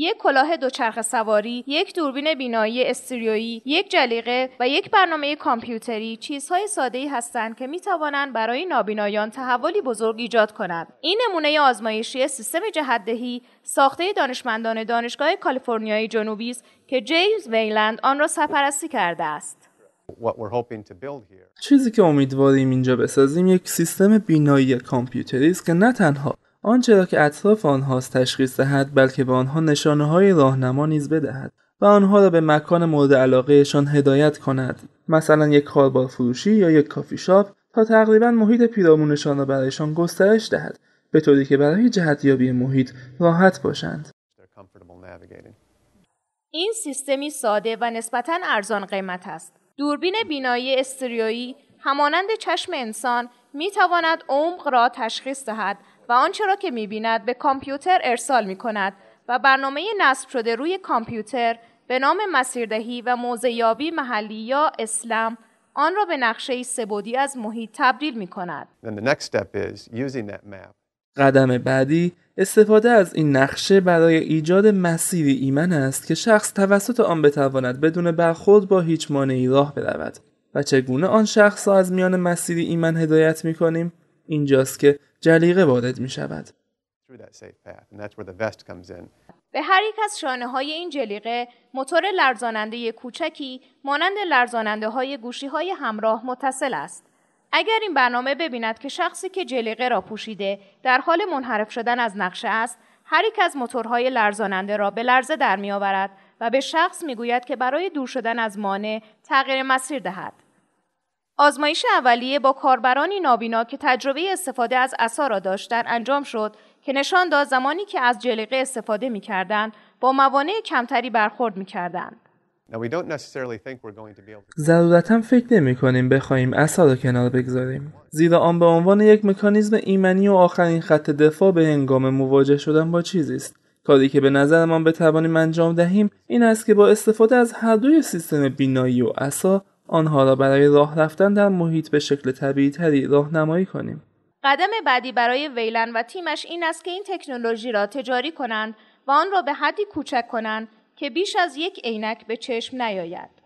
یک کلاه دوچرخه سواری یک دوربین بینایی استریویی یک جلیقه و یک برنامه کامپیوتری چیزهای ساده هستند که می برای نابینایان تحولی بزرگ ایجاد کنند این نمونه آزمایشی سیستم جهتدهی ساخته دانشمندان دانشگاه کالیفرنیای جنوبی است که جیمز ویلند آن را سرپرستی کرده است چیزی که امیدواریم اینجا بسازیم یک سیستم بینایی کامپیوتری است که نه تنها آنچه را که اطراف آنهاست تشخیص دهد بلکه به آنها نشانه های راهنما نیز بدهد و آنها را به مکان مورد علاقهشان هدایت کند مثلا یک کاربار فروشی یا یک کافی شاپ تا تقریبا محیط پیرامونشان را برایشان گسترش دهد به طوری که برای جهتیابی محیط راحت باشند این سیستمی ساده و نسبتا ارزان قیمت است دوربین بینایی استریویی همانند چشم انسان می تواند عمق را تشخیص دهد و آنچه را که میبیند به کامپیوتر ارسال میکند و برنامه نصب شده روی کامپیوتر به نام مسیردهی و موزیابی محلی یا اسلم آن را به نقشه سبودی از محیط تبدیل می کند. قدم بعدی استفاده از این نقشه برای ایجاد مسیری ایمن است که شخص توسط آن بتواند بدون برخورد با هیچ مانعی راه برود و چگونه آن شخص را از میان مسیری ایمن هدایت می کنیم؟ اینجاست که جلیقه وارد می شود. به هر یک از شانه های این جلیقه موتور لرزاننده کوچکی مانند لرزاننده های گوشی های همراه متصل است. اگر این برنامه ببیند که شخصی که جلیقه را پوشیده در حال منحرف شدن از نقشه است، هر یک از موتورهای لرزاننده را به لرزه در می آورد و به شخص می گوید که برای دور شدن از مانع تغییر مسیر دهد. آزمایش اولیه با کاربرانی نابینا که تجربه استفاده از عصا را داشتند انجام شد که نشان داد زمانی که از جلیقه استفاده می‌کردند با موانع کمتری برخورد می‌کردند. ضرورتا فکر نمی کنیم بخواهیم اسا را کنار بگذاریم زیرا آن به عنوان یک مکانیزم ایمنی و آخرین خط دفاع به هنگام مواجه شدن با چیزی است کاری که به نظرمان بتوانیم انجام دهیم این است که با استفاده از هر دوی سیستم بینایی و عصا آنها را برای راه رفتن در محیط به شکل طبیعی تری راهنمایی کنیم. قدم بعدی برای ویلن و تیمش این است که این تکنولوژی را تجاری کنند و آن را به حدی کوچک کنند که بیش از یک عینک به چشم نیاید.